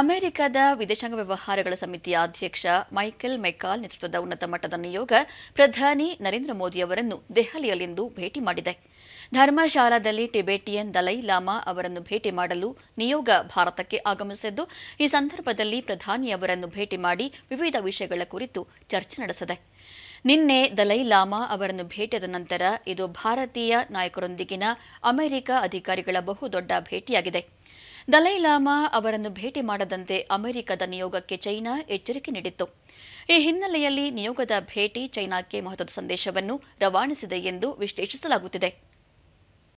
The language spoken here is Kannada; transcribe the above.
ಅಮೆರಿಕದ ವಿದೇಶಾಂಗ ವ್ಯವಹಾರಗಳ ಸಮಿತಿಯ ಅಧ್ಯಕ್ಷ ಮೈಕೆಲ್ ಮೆಕಾಲ್ ನೇತೃತ್ವದ ಉನ್ನತ ಮಟ್ಟದ ನಿಯೋಗ ಪ್ರಧಾನಿ ನರೇಂದ್ರ ಮೋದಿ ಅವರನ್ನು ದೆಹಲಿಯಲ್ಲಿಂದು ಭೇಟಿ ಮಾಡಿದೆ ಧರ್ಮಶಾಲಾದಲ್ಲಿ ಟಿಬೆಟಿಯನ್ ದಲೈ ಲಾಮಾ ಅವರನ್ನು ಭೇಟಿ ಮಾಡಲು ನಿಯೋಗ ಭಾರತಕ್ಕೆ ಆಗಮಿಸಿದ್ದು ಈ ಸಂದರ್ಭದಲ್ಲಿ ಪ್ರಧಾನಿ ಅವರನ್ನು ಭೇಟಿ ಮಾಡಿ ವಿವಿಧ ವಿಷಯಗಳ ಕುರಿತು ಚರ್ಚೆ ನಡೆಸಿದೆ ನಿನ್ನೆ ದಲೈ ಲಾಮಾ ಅವರನ್ನು ಭೇಟಿಯಾದ ನಂತರ ಇದು ಭಾರತೀಯ ನಾಯಕರೊಂದಿಗಿನ ಅಮೆರಿಕ ಅಧಿಕಾರಿಗಳ ಬಹುದೊಡ್ಡ ಭೇಟಿಯಾಗಿದೆ ದಲೈ ಅವರನ್ನು ಭೇಟಿ ಮಾಡದಂತೆ ಅಮೆರಿಕದ ನಿಯೋಗಕ್ಕೆ ಚೈನಾ ಎಚ್ಚರಿಕೆ ನೀಡಿತ್ತು ಈ ಹಿನ್ನೆಲೆಯಲ್ಲಿ ನಿಯೋಗದ ಭೇಟಿ ಚೈನಾಕ್ಕೆ ಮಹತ್ವದ ಸಂದೇಶವನ್ನು ರವಾನಿಸಿದೆ ಎಂದು ವಿಶ್ಲೇಷಿಸಲಾಗುತ್ತಿದೆ